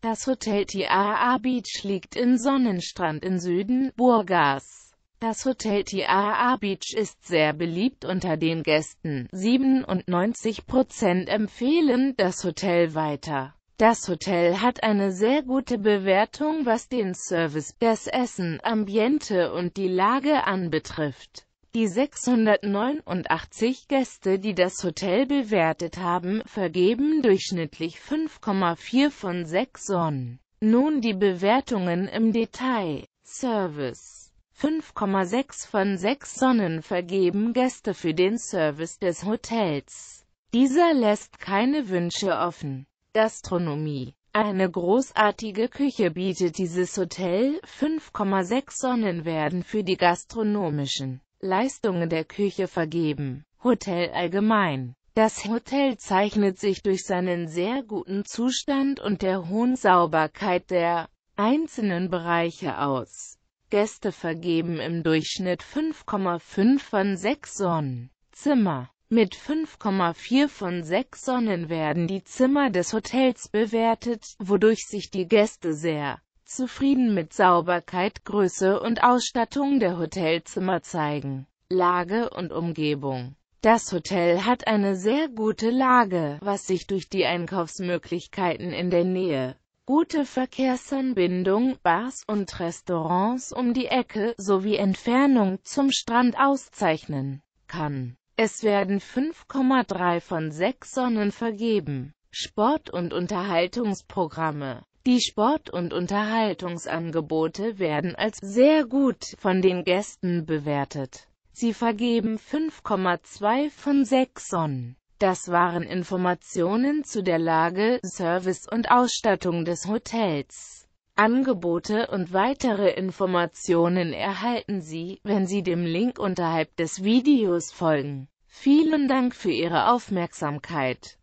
Das Hotel Tiaa Beach liegt in Sonnenstrand im Süden, Burgas. Das Hotel Tiaa Beach ist sehr beliebt unter den Gästen. 97% empfehlen das Hotel weiter. Das Hotel hat eine sehr gute Bewertung, was den Service, das Essen, Ambiente und die Lage anbetrifft. Die 689 Gäste, die das Hotel bewertet haben, vergeben durchschnittlich 5,4 von 6 Sonnen. Nun die Bewertungen im Detail. Service 5,6 von 6 Sonnen vergeben Gäste für den Service des Hotels. Dieser lässt keine Wünsche offen. Gastronomie eine großartige Küche bietet dieses Hotel, 5,6 Sonnen werden für die gastronomischen Leistungen der Küche vergeben. Hotel allgemein das Hotel zeichnet sich durch seinen sehr guten Zustand und der hohen Sauberkeit der einzelnen Bereiche aus. Gäste vergeben im Durchschnitt 5,5 von 6 Sonnen. Zimmer Mit 5,4 von 6 Sonnen werden die Zimmer des Hotels bewertet, wodurch sich die Gäste sehr zufrieden mit Sauberkeit, Größe und Ausstattung der Hotelzimmer zeigen. Lage und Umgebung das Hotel hat eine sehr gute Lage, was sich durch die Einkaufsmöglichkeiten in der Nähe, gute Verkehrsanbindung, Bars und Restaurants um die Ecke sowie Entfernung zum Strand auszeichnen kann. Es werden 5,3 von 6 Sonnen vergeben. Sport- und Unterhaltungsprogramme die Sport- und Unterhaltungsangebote werden als sehr gut von den Gästen bewertet. Sie vergeben 5,2 von 6 Sonnen. Das waren Informationen zu der Lage, Service und Ausstattung des Hotels. Angebote und weitere Informationen erhalten Sie, wenn Sie dem Link unterhalb des Videos folgen. Vielen Dank für Ihre Aufmerksamkeit.